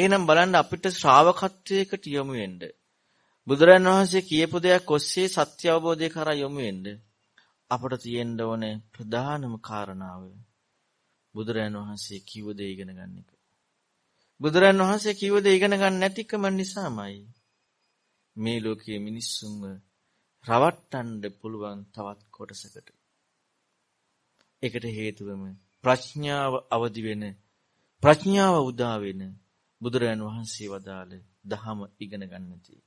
එහෙනම් බලන්න අපිට ශ්‍රාවකත්වයකට යොමු වෙන්න. බුදුරන් වහන්සේ කියපු දෙයක් ඔස්සේ සත්‍ය අවබෝධය කරා යොමු වෙන්න අපට තියෙන්න ඕනේ ප්‍රධානම කාරණාව බුදුරන් වහන්සේ කිව්ව දේ ඉගෙන ගන්න එක. බුදුරන් වහන්සේ කිව්ව දේ ඉගෙන ගන්න නැතිකම නිසාමයි මේ ලෝකයේ මිනිස්සුන්ව රවට්ටන්න පුළුවන් තවත් කොටසකට. ඒකට හේතුවම ප්‍රඥාව අවදි වෙන ප්‍රඥාව උදා වෙන බුදුරජාන් වහන්සේ වදාළ දහම ඉගෙන ගන්නට ඒක.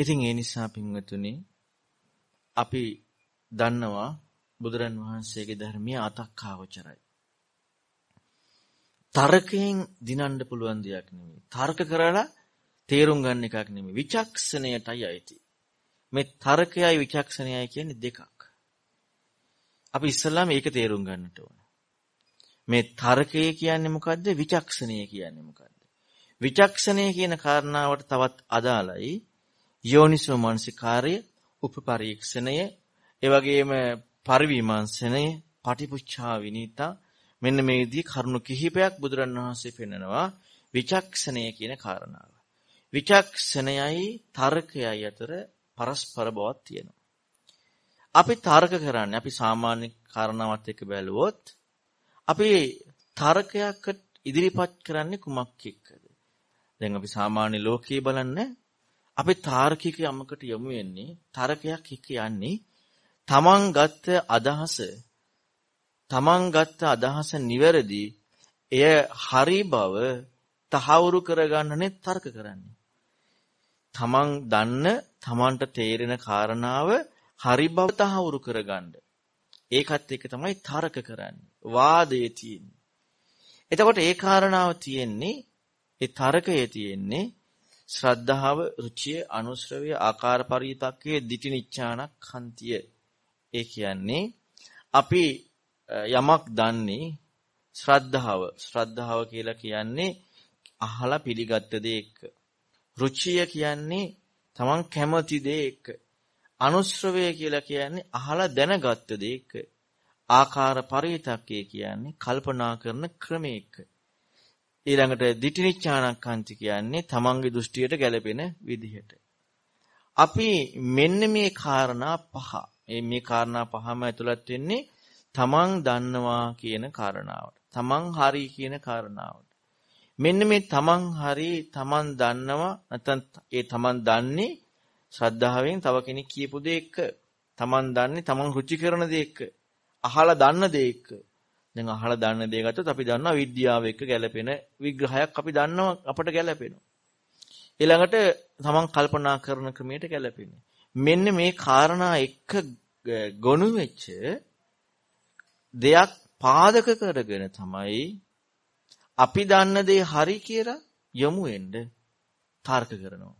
ඉතින් ඒ නිසා පින්වතුනි අපි දන්නවා බුදුරන් වහන්සේගේ ධර්මීය අතක්කාවචරයි. තර්කයෙන් දිනන්න පුළුවන් දෙයක් නෙමෙයි. තර්ක කරලා තේරුම් ගන්න එකක් නෙමෙයි. විචක්ෂණයටයි අයිති. මේ තර්කයයි විචක්ෂණයයි කියන්නේ දෙකක්. අපි ඉස්සල්ලාම ඒක තේරුම් ගන්නට ඕන. මේ තර්කය කියන්නේ මොකද්ද? විචක්ෂණය කියන්නේ මොකද්ද? විචක්ෂණය කියන කාරණාවට තවත් අදාළයි යෝනිසෝ මනසිකාර්ය උපපරීක්ෂණය ඒ වගේම පරිවිමර්ශනය පටිපුච්ඡා විනීතා මෙන්න මේ විදිහ කරුණු කිහිපයක් බුදුරන් වහන්සේ පෙන්නනවා විචක්ෂණය කියන කාරණාව. විචක්ෂණයයි තර්කයයි අතර පරස්පර බවක් තියෙනවා. අපි තර්ක කරන්නේ අපි සාමාන්‍ය කාරණාවත් එක්ක බැලුවොත් අපි තර්කයක් ඉදිරිපත් කරන්නේ කුමක් එක්ක? දැන් අපි සාමාන්‍ය ලෝකයේ බලන්න අපි තාර්කික යමකට යමු වෙන්නේ තර්කයක් කියන්නේ තමන් ගත්ත අදහස තමන් ගත්ත අදහස නිවැරදි එය හරි බව තහවුරු කරගන්නනේ තර්ක කරන්නේ තමන් දන්න තමන්ට තේරෙන කාරණාව හරි බව තහවුරු කරගන්න ඒකත් එක තමයි තර්ක කරන්නේ වාදයේ තියෙන්නේ එතකොට ඒ කාරණාව තියෙන්නේ ඒ තරකයේ තියෙන්නේ ශ්‍රද්ධාව, ෘචිය, අනුශ්‍රවය, ආකාර පරිවිතක්කේ දිටිනිච්ඡානක් හන්තිය. ඒ කියන්නේ අපි යමක් දන්නේ ශ්‍රද්ධාව. ශ්‍රද්ධාව කියලා කියන්නේ අහලා පිළිගත්ත දේ එක්ක. ෘචිය කියන්නේ Taman කැමති දේ එක්ක. අනුශ්‍රවය කියලා කියන්නේ අහලා දැනගත්ත දේ එක්ක. ආකාර පරිවිතක්කේ කියන්නේ කල්පනා කරන ක්‍රමයක. ඊළඟට දිටිනිච්ඡානක්ඛන්ති කියන්නේ තමන්ගේ දෘෂ්ටියට ගැළපෙන විදිහට. අපි මෙන්න මේ කාරණා පහ. මේ කාරණා පහම ඇතුළත් වෙන්නේ තමන් දන්නවා කියන කාරණාවට. තමන් හරි කියන කාරණාවට. මෙන්න මේ තමන් හරි තමන් දන්නවා නැත්නම් ඒ තමන් දන්නේ ශ්‍රද්ධාවෙන් තව කෙනෙක් කියපු දේ එක්ක තමන් දන්නේ තමන් රුචි කරන දේ එක්ක අහලා දන්න දේ එක්ක දැන් අහලා දන්න දේ ගත්තොත් අපි දන්නවා විද්‍යාව එක්ක ගැළපෙන විග්‍රහයක් අපි දන්නවා අපට ගැළපෙනවා. ඊළඟට තමන් කල්පනා කරන ක්‍රමයට ගැළපෙන්නේ. මෙන්න මේ කාරණා එක්ක ගොනු වෙච්ච දෙයක් පාදක කරගෙන තමයි අපි දන්න දේ හරි කියලා යමු වෙන්න තර්ක කරනවා.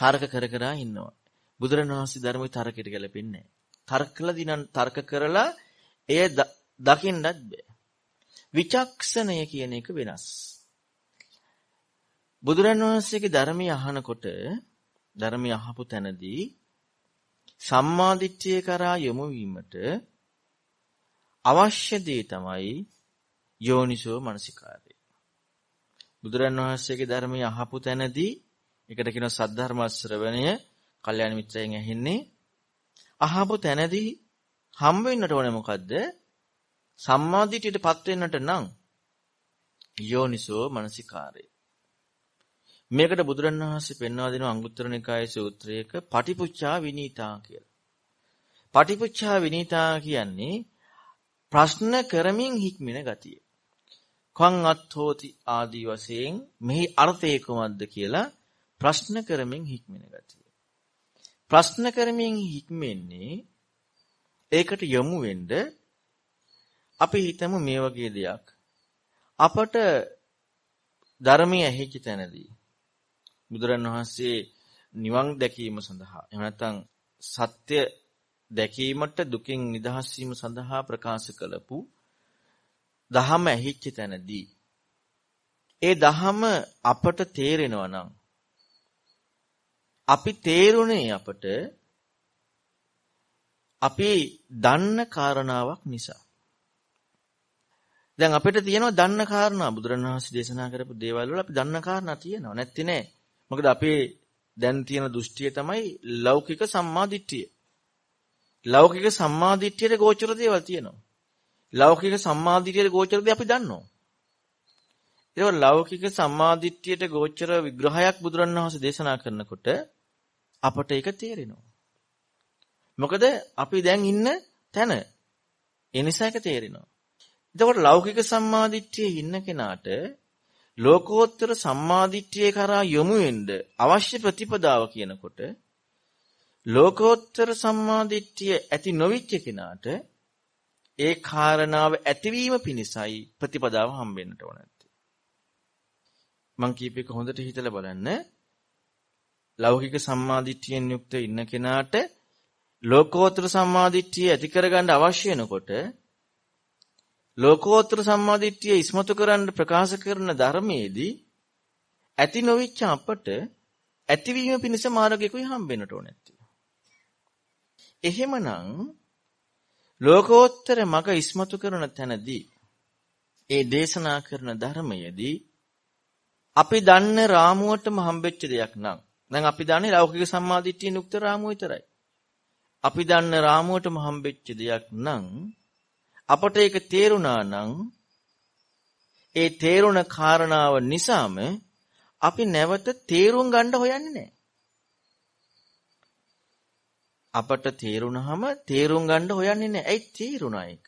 තර්ක කර කර ඉන්නවා. බුදුරණවහන්සේ ධර්මයේ තර්කයට ගැලපෙන්නේ නැහැ. තර්ක කළා දිනන් තර්ක කරලා එය දකින්නත් බෑ. විචක්ෂණය කියන එක වෙනස්. බුදුරන් වහන්සේගේ ධර්මය අහනකොට ධර්මය අහපු තැනදී සම්මාදිට්ඨිය කරා යොමු වීමට අවශ්‍ය දේ තමයි යෝනිසෝ මනසිකාරය. බුදුරන් වහන්සේගේ ධර්මය අහපු තැනදී එකට කියන සද්ධර්ම ශ්‍රවණය කල්යාණ මිත්‍රයන් ඇහින්නේ අහපු තැනදී හම් වෙන්නට ඕනේ මොකද්ද? සම්මාදිටියටපත් වෙන්නට නම් යෝනිසෝ මනසිකාරය. මේකට බුදුරණවහන්සේ පෙන්වා දෙන අංගුත්තර නිකායේ සූත්‍රයක පටිපුච්ඡා විනීතා කියලා. පටිපුච්ඡා විනීතා කියන්නේ ප්‍රශ්න කරමින් හික්මින ගතිය. කං අත්ථෝති ආදී වශයෙන් මෙහි අර්ථය කුමක්ද කියලා ප්‍රශ්න කරමින් හික්මින ගතිය. ප්‍රශ්න කරමින් හික්මෙන්නේ ඒකට යොමු වෙන්න අපි හිතමු මේ වගේ දෙයක් අපට ධර්මයේ ඇහිච්ච තැනදී බුදුරණවහන්සේ නිවන් දැකීම සඳහා එහෙම නැත්නම් සත්‍ය දැකීමට දුකින් නිදහස් වීම සඳහා ප්‍රකාශ කළපු දහම ඇහිච්ච තැනදී ඒ දහම අපට තේරෙනවා නම් අපි තේරුණේ අපට අපි දන්න කාරණාවක් නිසා. දැන් අපිට තියෙනවා දන්න කාරණා බුදුරණවහන්සේ දේශනා කරපු දේවල් වල අපි දන්න කාරණා තියෙනවා නැත්ති නෑ. මොකද අපේ දැන් තියෙන දෘෂ්ටිය තමයි ලෞකික සම්මාදිට්ඨිය. ලෞකික සම්මාදිට්ඨියට ගෝචර දේවල් තියෙනවා. ලෞකික සම්මාදිට්ඨියට ගෝචර දේ අපි දන්නවා. ඒක ලෞකික සම්මාදිට්ඨියට ගෝචර විග්‍රහයක් බුදුරණවහන්සේ දේශනා කරනකොට අපට ඒක තේරෙනවා. මොකද අපි දැන් ඉන්න තැන. ඒ නිසා ඒක තේරෙනවා. එතකොට ලෞකික සම්මාදිට්ඨියේ ඉන්න කෙනාට ලෝකෝත්තර සම්මාදිට්ඨිය කරා යොමු වෙන්න අවශ්‍ය ප්‍රතිපදාව කියනකොට ලෝකෝත්තර සම්මාදිට්ඨිය ඇති නොවිච්ච කෙනාට ඒ කාරණාව ඇතිවීම පිණිසයි ප්‍රතිපදාව හම්බෙන්නට ඕන නැත්තේ. මං කීපේක හොඳට හිතලා බලන්න. ලෞකික සම්මාදිට්ඨියෙන් යුක්ත ඉන්න කෙනාට ලෝකෝත්තර සම්මාදිට්ඨිය ඇති කරගන්න අවශ්‍ය වෙනකොට ලෝකෝත්තර සම්මාදිට්ඨිය ඉස්මතු කරන්න ප්‍රකාශ කරන ධර්මයේදී ඇති නොවිච්ච අපට ඇතිවීම පිණිස මාර්ගයකුයි හම්බෙන්නට ඕනේ නැත්තේ. එහෙමනම් ලෝකෝත්තර මඟ ඉස්මතු කරන තැනදී ඒ දේශනා කරන ධර්මයේදී අපි දන්න රාමුවටම හම්බෙච්ච දෙයක් නම් දැන් අපි දන්නේ ලෞකික සම්මාදිට්ඨිය නුක්ත රාමුව විතරයි. අපි දන්න රාමුවටම හම්බෙච්ච දෙයක් නම් අපට ඒක තේරුණා නම් ඒ තේරුණ කාරණාව නිසාම අපි නැවත තේරුම් ගන්න හොයන්නේ නැහැ. අපට තේරුණාම තේරුම් ගන්න හොයන්නේ නැහැ. ඇයි තේරුණා ඒක?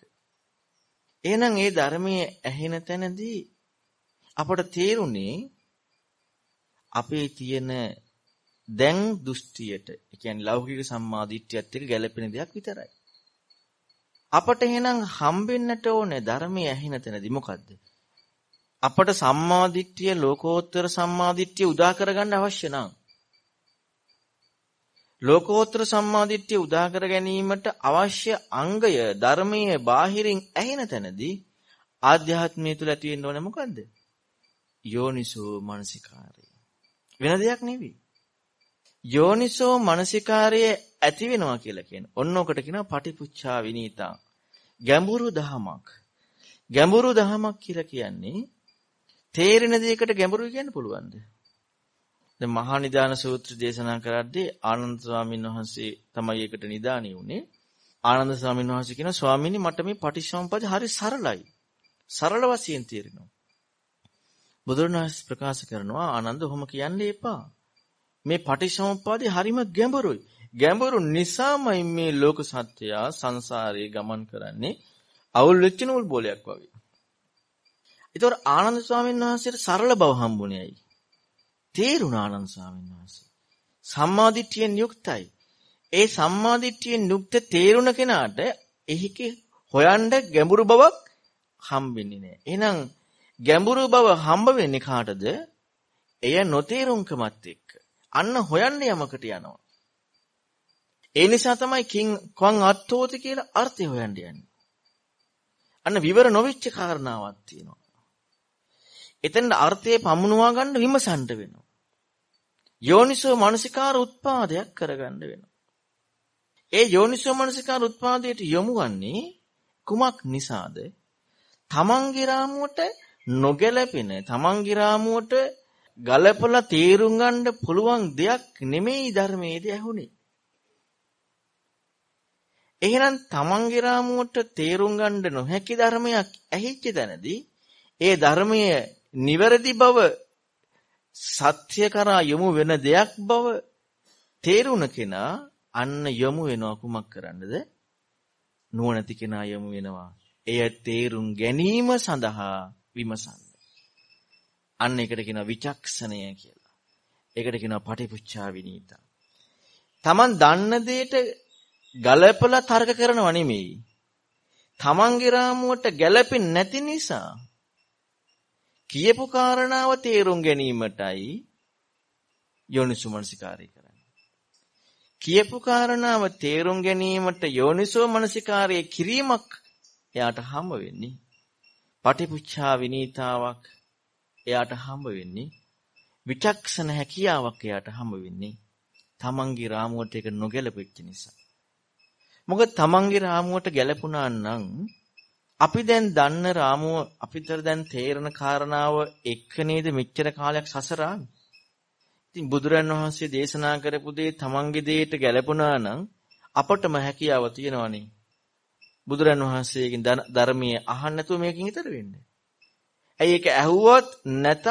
එහෙනම් ඒ ධර්මයේ ඇහෙන තැනදී අපට තේරුණේ අපේ තියෙන දැන් දෘෂ්ටියට, ඒ කියන්නේ ලෞකික සම්මාදිට්ඨියත් එක්ක ගැළපෙන දෙයක් විතරයි. අපට එහෙනම් හම්බෙන්නට ඕනේ ධර්මයේ ඇහෙන තැනදී මොකද්ද? අපට සම්මාදිට්ඨිය ලෝකෝත්තර සම්මාදිට්ඨිය උදා කරගන්න අවශ්‍ය නම් ලෝකෝත්තර සම්මාදිට්ඨිය උදා කර ගැනීමට අවශ්‍ය අංගය ධර්මයේ බාහිරින් ඇහෙන තැනදී ආධ්‍යාත්මය තුල ඇති වෙන්න ඕනේ මොකද්ද? යෝනිසෝ මනසිකාරය. වෙන දෙයක් නෙවෙයි. යෝනිසෝ මනසිකාරය ඇති වෙනවා කියලා කියන. ඔන්න ඔකට කියනවා පටිපුච්ඡා විනීතා. ගැඹුරු දහමක්. ගැඹුරු දහමක් කියලා කියන්නේ තේරෙන දෙයකට ගැඹුරු කියන්න පුළුවන්ද? දැන් මහා නිදාන සූත්‍ර දේශනා කරද්දී ආනන්ද ස්වාමීන් වහන්සේ තමයි ඒකට නිදාණී උනේ. ආනන්ද ස්වාමීන් වහන්සේ කියනවා ස්වාමීනි මට මේ පටිච්චසමුප්පාද හරි සරලයි. සරල වශයෙන් තේරෙනවා. බුදුරණස් ප්‍රකාශ කරනවා ආනන්ද ඔහොම කියන්න එපා. මේ පටිච්චසමුප්පාදේ හරිම ගැඹුරුයි. ගැඹුරු නිසාමයි මේ ලෝක සත්‍යයා සංසාරේ ගමන් කරන්නේ අවුල් වෙච්ච නූල් බෝලයක් වගේ. ඒතොර ආනන්ද ස්වාමීන් වහන්සේට සරල බව හම්බුනේයි. තේරුණා ආනන්ද ස්වාමීන් වහන්සේ. සම්මාදිට්ඨියෙන් යුක්තයි. ඒ සම්මාදිට්ඨියෙන් යුක්ත තේරුණ කෙනාට එහික හොයන්න ගැඹුරු බවක් හම්බෙන්නේ නැහැ. එහෙනම් ගැඹුරු බව හම්බ වෙන්නේ කාටද? එය නොතේරුම්කමත් එක්ක. අන්න හොයන්න යමකට යනවා. ඒ නිසා තමයි කිං කං අත්තෝති කියලා අර්ථය හොයන්න යන්නේ. අන්න විවර නොවිච්ච කාරණාවක් තියෙනවා. එතන අර්ථයේ පමුණුවා ගන්න විමසන්න වෙනවා. යෝනිසෝ මනසිකාර උත්පාදයක් කරගන්න වෙනවා. ඒ යෝනිසෝ මනසිකාර උත්පාදයට යොමු වන්නේ කුමක් නිසාද? තමන්ගේ රාමුවට නොගැලපෙන තමන්ගේ රාමුවට ගලපලා තේරුම් ගන්න පුළුවන් දෙයක් නෙමෙයි ධර්මයේදී ඇහුනේ. එහෙනම් තමන්ගේ රාමුවට තේරුම් ගන්න නොහැකි ධර්මයක් ඇහිච්ච තැනදී ඒ ධර්මය නිවැරදි බව සත්‍ය කරා යොමු වෙන දෙයක් බව තේරුණ කෙනා අන්න යොමු වෙනවා කුමක් කරන්නද? නුවණති කෙනා යොමු වෙනවා. එය තේරුම් ගැනීම සඳහා විමසන්න. අන්න ඒකට කියනවා විචක්ෂණය කියලා. ඒකට කියනවා පටිපුච්ඡා විනීත. Taman දන්න දෙයට ගලපලා තර්ක කරනව නෙමෙයි. Tamanගේ රාමුවට ගැලපෙන්නේ නැති නිසා කියපු කාරණාව තේරුම් ගැනීමටයි යෝනිසෝමනසිකාරය කරන්නේ. කියපු කාරණාව තේරුම් ගැනීමට යෝනිසෝමනසිකාරයේ කිරීමක් එයාට හම්බ වෙන්නේ. පටිපුච්ඡා විනීතාවක් එයාට හම්බ වෙන්නේ විචක්ෂණ හැකියාවක් එයාට හම්බ වෙන්නේ තමන්ගේ රාමුවට ඒක නොගැලපෙච්ච නිසා. මොකද තමන්ගේ රාමුවට ගැලපුණා නම් අපි දැන් දන්න රාමුව අපිට දැන් තේරෙන කාරණාව එක නේද මෙච්චර කාලයක් සසර ඉතින් බුදුරන් වහන්සේ දේශනා කරපු දේ තමන්ගේ දේට ගැලපුණා නම් අපටම හැකියාව තියෙනවනේ. බුදුරන් වහන්සේගෙන් ධර්මයේ අහන්න නැතුව මේකෙන් ඈතර වෙන්නේ. ඇයි ඒක ඇහුවොත් නැතත්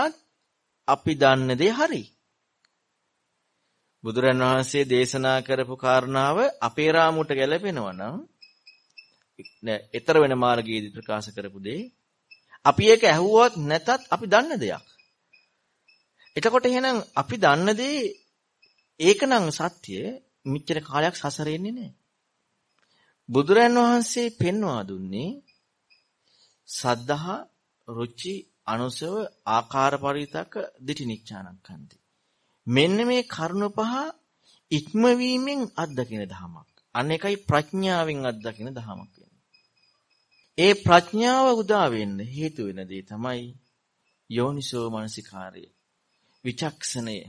අපි දන්න දේ හරි. බුදුරන් වහන්සේ දේශනා කරපු කාරණාව අපේ රාමුවට ගැලපෙනවා නම් ඊතර වෙන මාර්ගයේදී ප්‍රකාශ කරපු දේ අපි ඒක ඇහුවොත් නැතත් අපි දන්න දෙයක්. එතකොට එහෙනම් අපි දන්න දේ ඒකනම් සත්‍ය මිච්චර කාලයක් සසරේ ඉන්නේ නැහැ. බුදුරන් වහන්සේ පෙන්වා දුන්නේ සද්ධා රුචි අනුසව ආකාර පරිතක දිටිනිච්ඡානක්ඛන්ති මෙන්න මේ කරුණ පහ ඉක්මවීමෙන් අත්දකින ධමයක් අනේකයි ප්‍රඥාවෙන් අත්දකින ධමයක් ඒ ප්‍රඥාව උදා වෙන්න හේතු වෙන දේ තමයි යෝනිසෝ මනසිකාරය විචක්ෂණය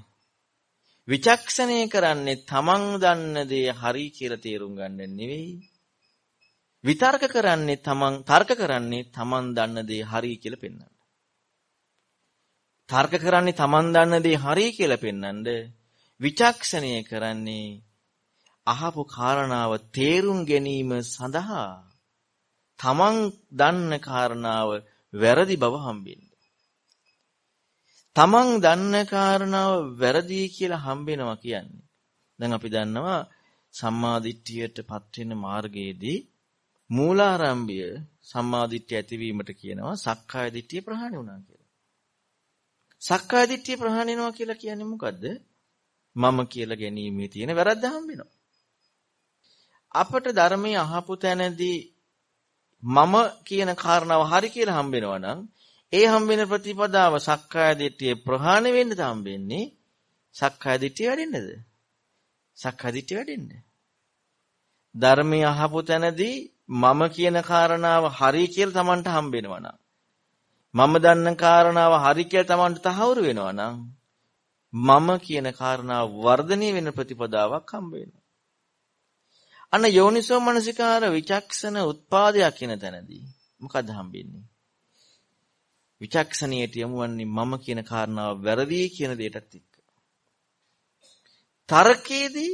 විචක්ෂණය කරන්නේ තමන් දන්න දේ හරි කියලා තේරුම් ගන්න නෙවෙයි විතර්ක කරන්නේ තමන් තර්ක කරන්නේ තමන් දන්න දේ හරි කියලා පෙන්වන්න. තර්ක කරන්නේ තමන් දන්න දේ හරි කියලා පෙන්වන්න විචක්ෂණය කරන්නේ අහපු කාරණාව තේරුම් ගැනීම සඳහා තමන් දන්න කාරණාව වැරදි බව හම්බෙන්න. තමන් දන්න කාරණාව වැරදි කියලා හම්බෙනවා කියන්නේ. දැන් අපි දන්නවා සම්මාදිට්ඨියට පත් වෙන මාර්ගයේදී මූලාරම්භය සම්මාදිට්ඨිය ඇතිවීමට කියනවා සක්කාය දිට්ඨිය ප්‍රහාණය වුණා කියලා. සක්කාය දිට්ඨිය ප්‍රහාණය වෙනවා කියලා කියන්නේ මොකද්ද? මම කියලා ගැනීමේ තියෙන වැරද්ද හම්බෙනවා. අපට ධර්මයේ අහපු තැනදී මම කියන කාරණාව හරි කියලා හම්බෙනවා නම් ඒ හම්බෙන ප්‍රතිපදාව සක්කාය දිට්ඨිය ප්‍රහාණය වෙන්නද හම්බෙන්නේ? සක්කාය දිට්ඨිය වැඩෙන්නේද? සක්කාය දිට්ඨිය වැඩෙන්නේ. ධර්මයේ අහපු තැනදී මම කියන කාරණාව හරි කියලා Tamanට හම්බෙනවා නම් මම දන්න කාරණාව හරි කියලා Tamanට තහවුරු වෙනවා නම් මම කියන කාරණාව වර්ධනය වෙන ප්‍රතිපදාවක් හම්බ වෙනවා. අන්න යෝනිසෝ මනසිකාර විචක්ෂණ උත්පාදයක් කියන තැනදී මොකද හම්බෙන්නේ? විචක්ෂණියට යමුවන්නේ මම කියන කාරණාව වැරදි කියන දෙයටත් එක්ක. තර්කයේදී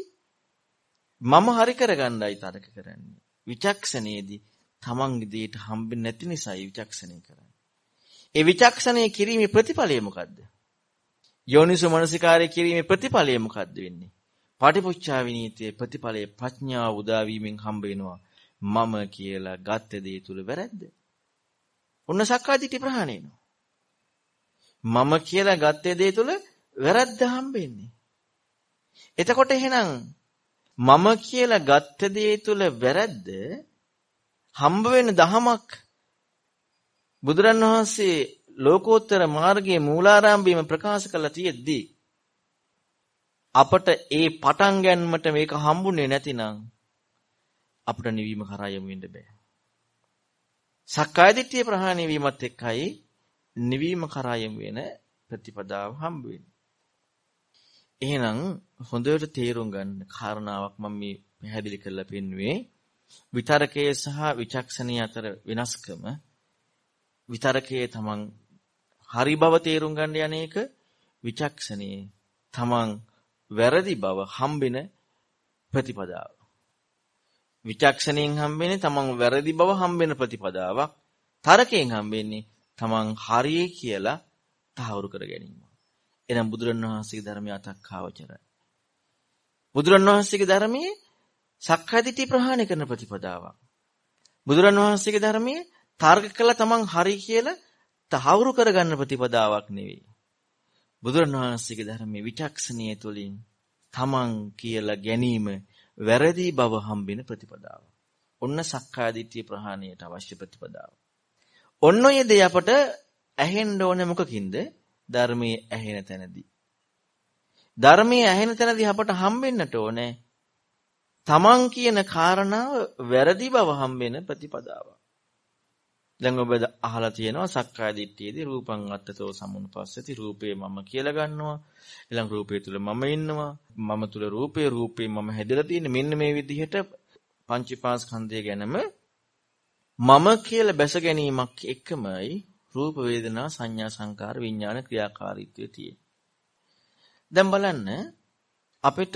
මම හරි කරගන්නයි තර්ක කරන්නේ. විචක්ෂණයේදී තමන්ගේ දේට හම්බෙන්නේ නැති නිසායි විචක්ෂණය කරන්නේ. ඒ විචක්ෂණය කිරීමේ ප්‍රතිඵලය මොකද්ද? යෝනිසෝ මනසිකාරය කිරීමේ ප්‍රතිඵලය මොකද්ද වෙන්නේ? පටිපුච්චා විනීතයේ ප්‍රතිඵලය ප්‍රඥාව උදා වීමෙන් හම්බ වෙනවා. මම කියලා ගත්ත දේ තුල වැරද්ද. ඔන්න සක්කාදිටි ප්‍රහාණය වෙනවා. මම කියලා ගත්ත දේ තුල වැරද්ද හම්බ වෙන්නේ. එතකොට එහෙනම් මම කියලා ගත්ත දේ තුල වැරද්ද හම්බ වෙන දහමක් බුදුරන් වහන්සේ ලෝකෝත්තර මාර්ගයේ මූලාරම්භයම ප්‍රකාශ කළා තියෙද්දී අපට ඒ පටන් ගැනීමට මේක හම්බුනේ නැතිනම් අපට නිවීම කරා යමු වෙන්න බෑ. සක්කාය දිට්ඨිය ප්‍රහාණය වීමත් එක්කයි නිවීම කරා යමු වෙන ප්‍රතිපදාව හම්බ වෙන්නේ. එහෙනම් හොඳට තේරුම් ගන්න කාරණාවක් මම මේ පැහැදිලි කරලා පෙන්වුවේ විතරකයේ සහ විචක්ෂණී අතර වෙනස්කම විතරකයේ තමන් හරි බව තේරුම් ගන්න යන එක විචක්ෂණී තමන් වැරදි බව හම්බෙන ප්‍රතිපදාව විචක්ෂණයෙන් හම්බෙන්නේ තමන් වැරදි බව හම්බෙන ප්‍රතිපදාවක් තරකයෙන් හම්බෙන්නේ තමන් හරියි කියලා තහවුරු කර ගැනීම එනම් බුදුරණවහන්සේගේ ධර්මයේ අතක්ඛාවචරයි. බුදුරණවහන්සේගේ ධර්මයේ සක්කායදිටි ප්‍රහාණය කරන ප්‍රතිපදාවක්. බුදුරණවහන්සේගේ ධර්මයේ තර්ක කළා තමන් හරි කියලා තහවුරු කරගන්න ප්‍රතිපදාවක් නෙවෙයි. බුදුරණවහන්සේගේ ධර්මයේ විචක්ෂණීය තුලින් තමන් කියලා ගැනීම වැරදි බව හම්බෙන ප්‍රතිපදාව. ඔන්න සක්කායදිට්ඨිය ප්‍රහාණයට අවශ්‍ය ප්‍රතිපදාව. ඔන්න ඔය දේ අපට ඇහෙන්න ඕනේ මොකකින්ද? ධර්මයේ ඇහෙන තැනදී. ධර්මයේ ඇහෙන තැනදී අපට හම්බෙන්නට ඕනේ තමන් කියන කාරණාව වැරදි බව හම්බෙන ප්‍රතිපදාවක්. දැන් ඔබ අහලා තියෙනවා සක්කාය දිට්ඨියේදී රූපං අත්තතෝ සමුනුපස්සති රූපේ මම කියලා ගන්නවා ඊළඟ රූපේ තුල මම ඉන්නවා මම තුල රූපේ රූපේ මම හැදලා තියෙන මෙන්න මේ විදිහට පංචීපාස්කන්ධය ගැනම මම කියලා බැස ගැනීමක් එකමයි රූප වේදනා සංඥා සංකාර විඥාන ක්‍රියාකාරීත්වය තියෙන. දැන් බලන්න අපිට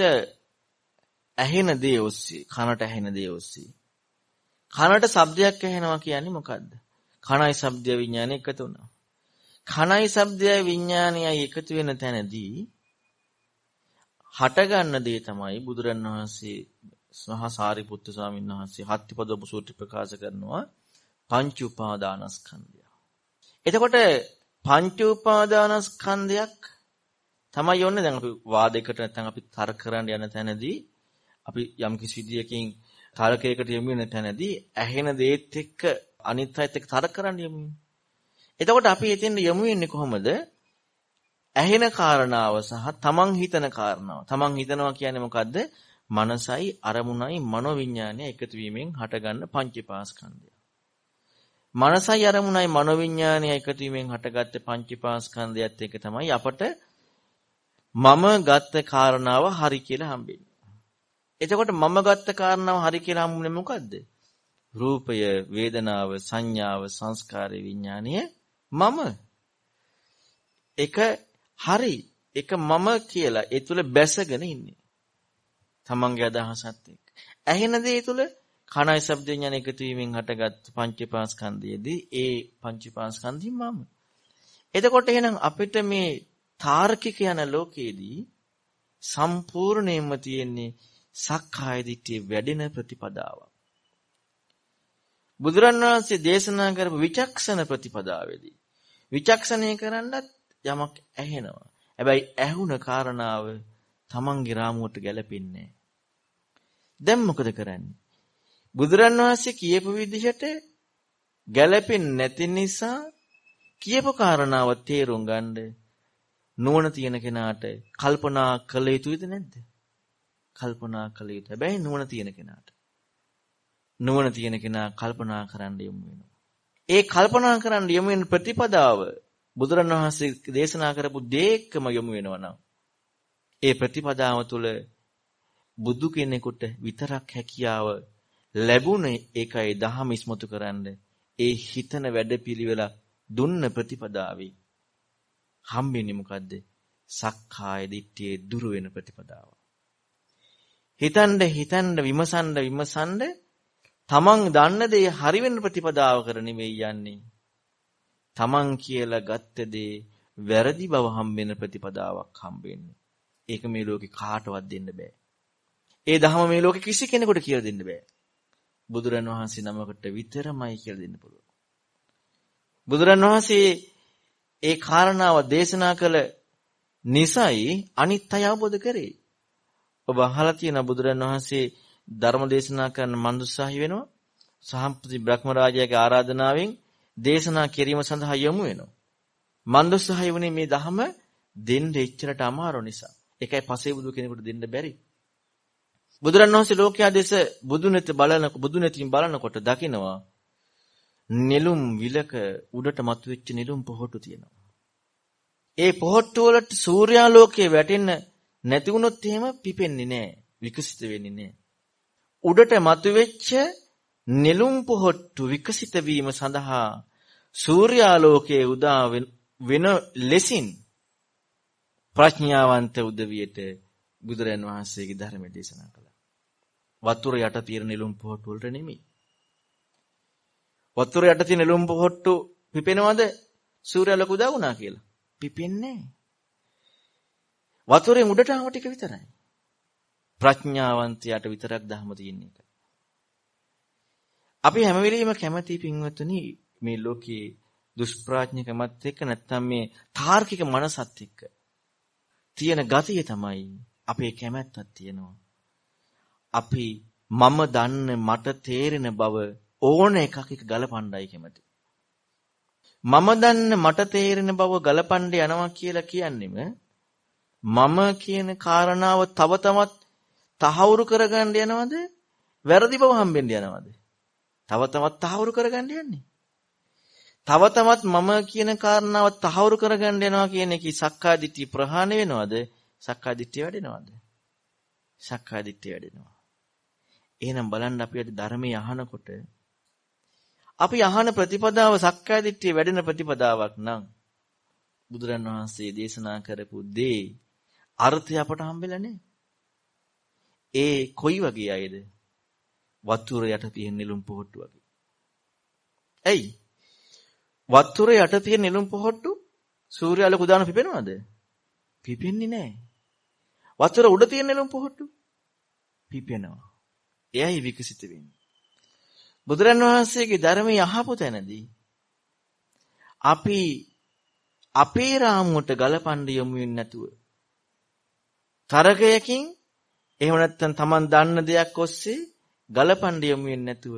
ඇහෙන දේ ඔස්සේ කනට ඇහෙන දේ ඔස්සේ කනට ශබ්දයක් ඇහෙනවා කියන්නේ මොකද්ද? කනයි ශබ්දය විඥානය එකතු වෙනවා. කනයි ශබ්දයයි විඥානයයි එකතු වෙන තැනදී හටගන්න දේ තමයි බුදුරණවහන්සේ සහ සාරිපුත්තු ස්වාමීන් වහන්සේ හත්තිපද සූත්‍ර ප්‍රකාශ කරනවා පංච උපාදානස්කන්ධය. එතකොට පංච උපාදානස්කන්ධයක් තමයි යන්නේ දැන් අපි වාදයකට නැත්නම් අපි තර්ක කරන්න යන තැනදී අපි යම් කිසි විදියකින් තර්කයකට යමු වෙන තැනදී ඇහෙන දේත් එක්ක අනිත් අයත් එක්ක තර්ක කරන්න යමු. එතකොට අපි එතෙන් යමු වෙන්නේ කොහොමද? ඇහෙන කාරණාව සහ තමන් හිතන කාරණාව. තමන් හිතනවා කියන්නේ මොකද්ද? මනසයි අරමුණයි මනෝවිඤ්ඤාණය එකතු වීමෙන් හටගන්න පංච පාස්කන්ධය. මනසයි අරමුණයි මනෝවිඤ්ඤාණය එකතු වීමෙන් හටගත්ත පංචීපාස්කන්ධයත් එක තමයි අපට මම ගත්ත කාරණාව හරි කියලා හම්බෙන්නේ. එතකොට මම ගත්ත කාරණාව හරි කියලා හම්බුනේ මොකද්ද? රූපය, වේදනාව, සංඥාව, සංස්කාරය, විඥානය මම. එක හරි, එක මම කියලා ඒ තුල බැසගෙන ඉන්නේ. තමන්ගේ අදහසත් එක්ක. ඇහෙන දේ තුල කණයි ශබ්ද විඥාන එකතු වීමෙන් හටගත් පංචපාස්කන්ධයේදී ඒ පංචපාස්කන්ධි මම. එතකොට එහෙනම් අපිට මේ තාර්කික යන ලෝකයේදී සම්පූර්ණයෙන්ම තියෙන්නේ සක්කාය දිට්ඨිය වැඩෙන ප්‍රතිපදාවක්. බුදුරන් වහන්සේ දේශනා කරපු විචක්ෂණ ප්‍රතිපදාවේදී විචක්ෂණය කරන්නත් යමක් ඇහෙනවා. හැබැයි ඇහුණ කාරණාව තමන්ගේ රාමුවට ගැලපෙන්නේ නැහැ. දැන් මොකද කරන්නේ? බුදුරන් වහන්සේ කියපු විදිහට ගැළපෙන්නේ නැති නිසා කියපු කාරණාව තේරුම් ගන්න නුවණ තියෙන කෙනාට කල්පනා කළ යුතුද නැද්ද? කල්පනා කළ යුතු. හැබැයි නුවණ තියෙන කෙනාට. නුවණ තියෙන කෙනා කල්පනා කරන්න යොමු වෙනවා. ඒ කල්පනා කරන්න යොමු වෙන ප්‍රතිපදාව බුදුරණවහන්සේ දේශනා කරපු දේකම යොමු වෙනවා නම් ඒ ප්‍රතිපදාව තුළ බුදු කෙනෙකුට විතරක් හැකියාව ලැබුණේ ඒකයි දහම ඉස්මතු කරන්න ඒ හිතන වැඩපිළිවෙල දුන්න ප්‍රතිපදාවයි. හම්බෙන්නේ මොකද්ද? සක්කාය දිට්ඨියේ දුර වෙන ප්‍රතිපදාව. හිතන්න හිතන්න විමසන්න විමසන්න තමන් දන්න දේ හරි වෙන ප්‍රතිපදාව කර නෙමෙයි යන්නේ. තමන් කියලා ගත්ත දේ වැරදි බව හම්බෙන ප්‍රතිපදාවක් හම්බෙන්නේ. ඒක මේ ලෝකේ කාටවත් දෙන්න බෑ. ඒ ධහම මේ ලෝකේ කිසි කෙනෙකුට කියලා දෙන්න බෑ. බුදුරන් වහන්සේ නමකට විතරමයි කියලා දෙන්න පුළුවන්. බුදුරන් වහන්සේ ඒ කාරණාව දේශනා කළ නිසයි අනිත් අය අවබෝධ කරේ. ඔබ අහලා තියෙන බුදුරන් වහන්සේ ධර්ම දේශනා කරන මන්දුසාහි වෙනවා. සහම්පති බ්‍රහ්මරාජයාගේ ආරාධනාවෙන් දේශනා කිරීම සඳහා යොමු වෙනවා. මන්දුසාහි වුණේ මේ ධහම දෙන්න එච්චරට අමාරු නිසා. ඒකයි පසේබුදු කෙනෙකුට දෙන්න බැරි. බුදුරන් වහන්සේ ලෝකයා දෙස බුදුනෙත බලන බුදුනෙතින් බලනකොට දකිනවා නෙළුම් විලක උඩට මතුවෙච්ච නෙළුම් පොහොට්ටු තියෙනවා. ඒ පොහොට්ටු වලට සූර්යාලෝකය වැටෙන්න නැති වුණොත් එහෙම පිපෙන්නේ නැහැ. විකසිත වෙන්නේ නැහැ. උඩට මතුවෙච්ච නෙළුම් පොහොට්ටු විකසිත වීම සඳහා සූර්යාලෝකයේ උදා වෙන ලෙසින් ප්‍රඥාවන්ත උදවියට බුදුරයන් වහන්සේගේ ධර්මය දේශනා කළා. වතුර යට තියෙන නෙළුම් පොහට්ටු වලට නෙමෙයි. වතුර යට තියෙන නෙළුම් පොහට්ටු පිපෙනවද? සූර්යයා ලොකු උදා වුණා කියලා. පිපෙන්නේ වතුරෙන් උඩට ආව ටික විතරයි. ප්‍රඥාවන්තයාට විතරක් ධර්ම තියෙන එක. අපි හැම වෙලෙම කැමති පින්වතුනි මේ ලෝකයේ දුෂ්ප්‍රඥකමත් එක්ක නැත්නම් මේ තාර්කික මනසත් එක්ක තියෙන ගතිය තමයි අපේ කැමැත්තක් තියෙනවා. අපි මම දන්න මට තේරෙන බව ඕන එකක් එක ගලපණ්ඩයි කැමති. මම දන්න මට තේරෙන බව ගලපණ්ඩ යනවා කියලා කියන්නෙම මම කියන කාරණාව තව තමත් තහවුරු කරගන්න යනවද? වැරදි බව හම්බෙන්න යනවද? තව තමත් තහවුරු කරගන්න යන්නේ. තව තමත් මම කියන කාරණාව තහවුරු කරගන්න යනවා කියන එකයි සක්කාදිට්ඨිය ප්‍රහාණය වෙනවද? සක්කාදිට්ඨිය වැඩෙනවද? සක්කාදිට්ඨිය වැඩෙනවා. එහෙනම් බලන්න අපි අද ධර්මයේ අහනකොට අපි අහන ප්‍රතිපදාව සක්කාය දිට්ඨිය වැඩෙන ප්‍රතිපදාවක් නම් බුදුරන් වහන්සේ දේශනා කරපු දේ අර්ථය අපට හම්බෙලා නැහැ. ඒ කොයි වගේ අයද? වතුර යට තියෙන නිලුම් පොහට්ටු වගේ. ඇයි? වතුර යට තියෙන නිලුම් පොහට්ටු සූර්යාලෝක දාන පිපෙනවද? පිපෙන්නේ නැහැ. වතුර උඩ තියෙන නිලුම් පොහට්ටු පිපෙනවා. එයයි විකසිත වෙන්නේ. බුදුරන් වහන්සේගේ ධර්මය අහපු තැනදී අපි අපේ රාමුවට ගලපන්න යමු වෙන්නේ නැතුව තරකයකින් එහෙම නැත්නම් Taman දන්න දෙයක් ඔස්සේ ගලපන්න යමු වෙන්නේ නැතුව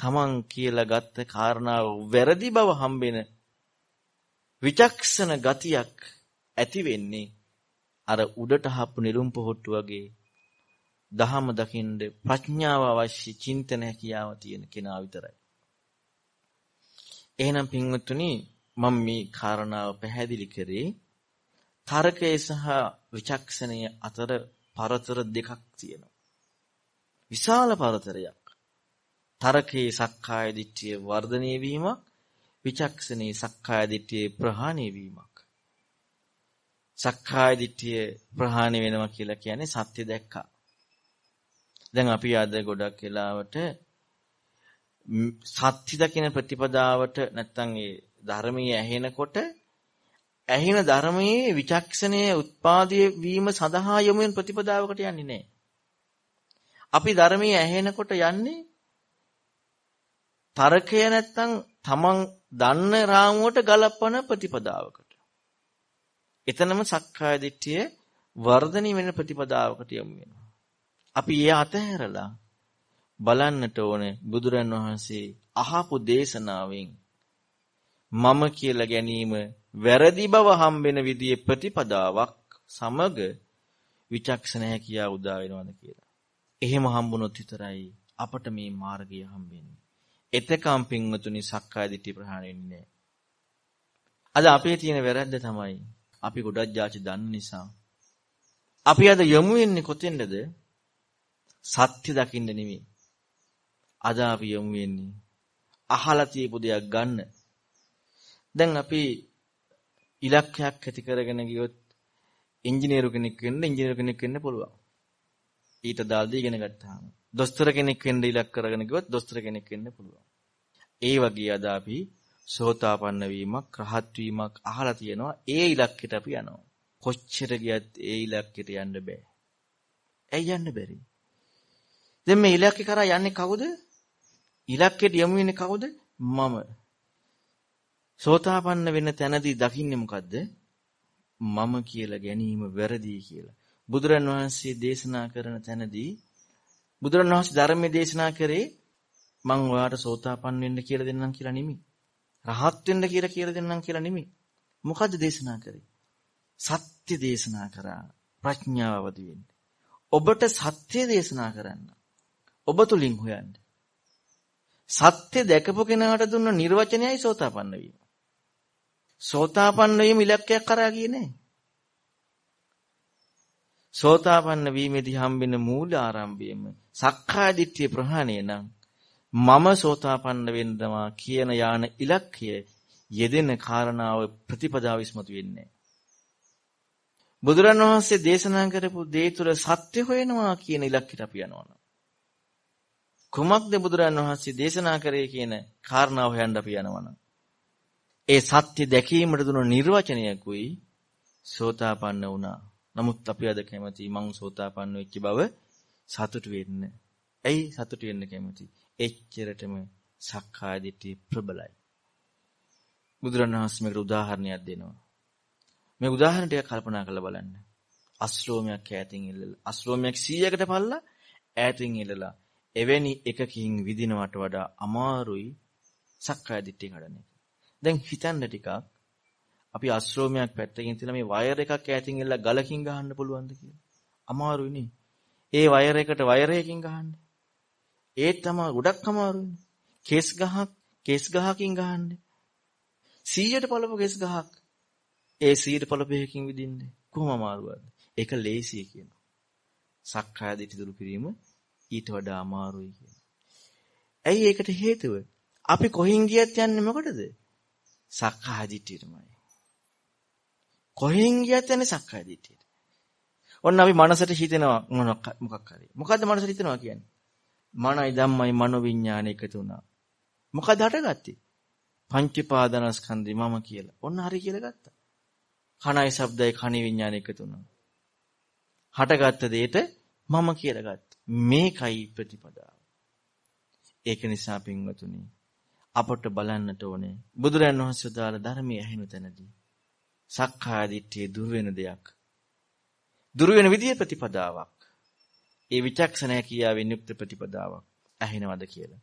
Taman කියලා ගත්ත කාරණාව වැරදි බව හම්බෙන විචක්ෂණ ගතියක් ඇති වෙන්නේ අර උඩට හප්පු නිරුම් පොහට්ටු වගේ දහම දකින්න ප්‍රඥාව අවශ්‍ය චින්තන හැකියාව තියෙන කෙනා විතරයි. එහෙනම් පින්වත්තුනි මම මේ කාරණාව පැහැදිලි කරේ තර්කය සහ විචක්ෂණය අතර පරතර දෙකක් තියෙනවා. විශාල පරතරයක්. තරකේ සක්කාය දිට්ඨිය වර්ධනය වීමක් විචක්ෂණේ සක්කාය දිට්ඨියේ ප්‍රහාණය වීමක්. සක්කාය දිට්ඨිය ප්‍රහාණය වෙනවා කියලා කියන්නේ සත්‍ය දැක්කා. දැන් අපි අද ගොඩක් වෙලාවට සත්‍ය දකින ප්‍රතිපදාවට නැත්තම් ඒ ධර්මයේ ඇහෙනකොට ඇහෙන ධර්මයේ විචක්ෂණයේ උත්පාදයේ වීම සඳහා යොමු වෙන ප්‍රතිපදාවකට යන්නේ නැහැ. අපි ධර්මයේ ඇහෙනකොට යන්නේ තරකය නැත්තම් තමන් දන්න රාමුවට ගලපන ප්‍රතිපදාවකට. එතනම සක්කාය දිට්ඨිය වර්ධනය වෙන ප්‍රතිපදාවකට යොමු වෙනවා. අපි ඒ අතහැරලා බලන්නට ඕනේ බුදුරන් වහන්සේ අහපු දේශනාවෙන් මම කියලා ගැනීම වැරදි බව හම්බෙන විදිහේ ප්‍රතිපදාවක් සමග විචක්ෂණ හැකියාව උදා වෙනවද කියලා. එහෙම හම්බුනොත් විතරයි අපට මේ මාර්ගය හම්බෙන්නේ. එතකම් පින්වතුනි සක්කාය දිට්ඨි ප්‍රහාණය වෙන්නේ අද අපේ තියෙන වැරද්ද තමයි අපි ගොඩක් જાචි දන්න නිසා අපි අද යමු වෙන්නේ කොතෙන්ද? සත්‍ය දකින්න නෙමෙයි. අද අපි යමු වෙන්නේ. අහලා තියපු දෙයක් ගන්න. දැන් අපි ඉලක්කයක් ඇති කරගෙන ගියොත් ඉංජිනේරු කෙනෙක් වෙන්න ඉංජිනේරු කෙනෙක් වෙන්න පුළුවන්. ඊට දාලා ඉගෙන ගත්තාම. දොස්තර කෙනෙක් වෙන්න ඉලක්ක කරගෙන ගියොත් දොස්තර කෙනෙක් වෙන්න පුළුවන්. ඒ වගේ අද අපි සෝතාපන්න වීමක්, රහත් වීමක් අහලා තියෙනවා. ඒ ඉලක්කයට අපි යනවා. කොච්චර ගියත් ඒ ඉලක්කයට යන්න බෑ. ඇයි යන්න බැරි? දැන් මේ ඉලක්කේ කරා යන්නේ කවුද? ඉලක්කයට යමු වෙන්නේ කවුද? මම. සෝතාපන්න වෙන තැනදී දකින්නේ මොකද්ද? මම කියලා ගැනීම වැරදි කියලා. බුදුරන් වහන්සේ දේශනා කරන තැනදී බුදුරන් වහන්සේ ධර්මයේ දේශනා කරේ මං ඔයාට සෝතාපන්න වෙන්න කියලා දෙන්නම් කියලා නෙමෙයි. රහත් වෙන්න කියලා කියලා දෙන්නම් කියලා නෙමෙයි. මොකද්ද දේශනා කරේ? සත්‍ය දේශනා කරා ප්‍රඥාව අවදි ඔබට සත්‍ය දේශනා කරන්න. ඔබ තුලින් හොයන්න. සත්‍ය දැකපු කෙනාට දුන්න නිර්වචනයයි සෝතාපන්න වීම. සෝතාපන්න වීම ඉලක්කයක් කරා ගියේ නැහැ. සෝතාපන්න වීමේදී හම්බෙන මූල ආරම්භයම සක්කාය දිට්ඨිය ප්‍රහාණය නම් මම සෝතාපන්න වෙන්නවා කියන යාන ඉලක්කය යෙදෙන කාරණාව ප්‍රතිපදාව ඉස්මතු වෙන්නේ බුදුරණවහන්සේ දේශනා කරපු දේ තුළ සත්‍ය හොයනවා කියන ඉලක්කයට අපි යනවා කුමක්ද බුදුරන් වහන්සේ දේශනා කරේ කියන කාරණාව හොයන්න අපි යනවනම් ඒ සත්‍ය දැකීමට දුන නිර්වචනයකුයි සෝතාපන්න වුණා. නමුත් අපි අද කැමති මං සෝතාපන්න වෙච්ච බව සතුටු වෙන්න. ඇයි සතුටු වෙන්න කැමති? එච්චරටම සක්කාය දිට්ඨිය ප්‍රබලයි. බුදුරණවහන්සේ මේකට උදාහරණයක් දෙනවා. මේ උදාහරණ ටික කල්පනා කරලා බලන්න. අශ්‍රෝමයක් ඈතින් ඉල්ලලා අශ්‍රෝමයක් 100කට පල්ලා ඈතින් ඉල්ලලා එවැනි එකකින් විඳිනවට වඩා අමාරුයි සක්කාය දිට්ඨිය කඩන එක. දැන් හිතන්න ටිකක් අපි අශ්‍රෝමයක් පැත්තකින් තියලා මේ වයර් එකක් ඈතින් ගිහලා ගලකින් ගහන්න පුළුවන්ද කියලා. අමාරුයි නේ. ඒ වයර් එකට වයර් එකකින් ගහන්න. ඒ තමයි ගොඩක් අමාරුයි. කේස් ගහක් කේස් ගහකින් ගහන්න. 100ට පළප කේස් ගහක් ඒ 100ට පළපෙකින් විදින්නේ කොහොම අමාරුවද? ඒක ලේසියි කියනවා. සක්කාය දිට්ඨි දුරු කිරීම ඊට වඩා අමාරුයි කියලා. ඇයි ඒකට හේතුව? අපි කොහෙන් ගියත් යන්නේ මොකටද? සක්කාය දිට්ඨියටමයි. කොහෙන් ගියත් යන්නේ සක්කාය දිට්ඨියට. ඔන්න අපි මනසට හිතෙනවා මොනක් මොකක් හරි. මොකද්ද මනසට හිතෙනවා කියන්නේ? මනයි ධම්මයි මනෝවිඤ්ඤාණ එකතු වුණා. මොකද හටගත්තේ? පංචපාදනස්කන්ධේ මම කියලා. ඔන්න හරි කියලා ගත්තා. කණයි ශබ්දයි කණි විඤ්ඤාණ එකතු වුණා. හටගත්ත දෙයට මම කියලා ගත්තා. මේකයි ප්‍රතිපදාව. ඒක නිසා පින්වතුනි අපට බලන්නට ඕනේ බුදුරන් වහන්සේ දාල ධර්මයේ ඇහෙන තැනදී සක්කාය දිට්ඨිය දුර වෙන දෙයක්. දුර වෙන විදිය ප්‍රතිපදාවක්. ඒ විචක්ෂණය කියාවෙන් යුක්ත ප්‍රතිපදාවක් ඇහෙනවද කියලා.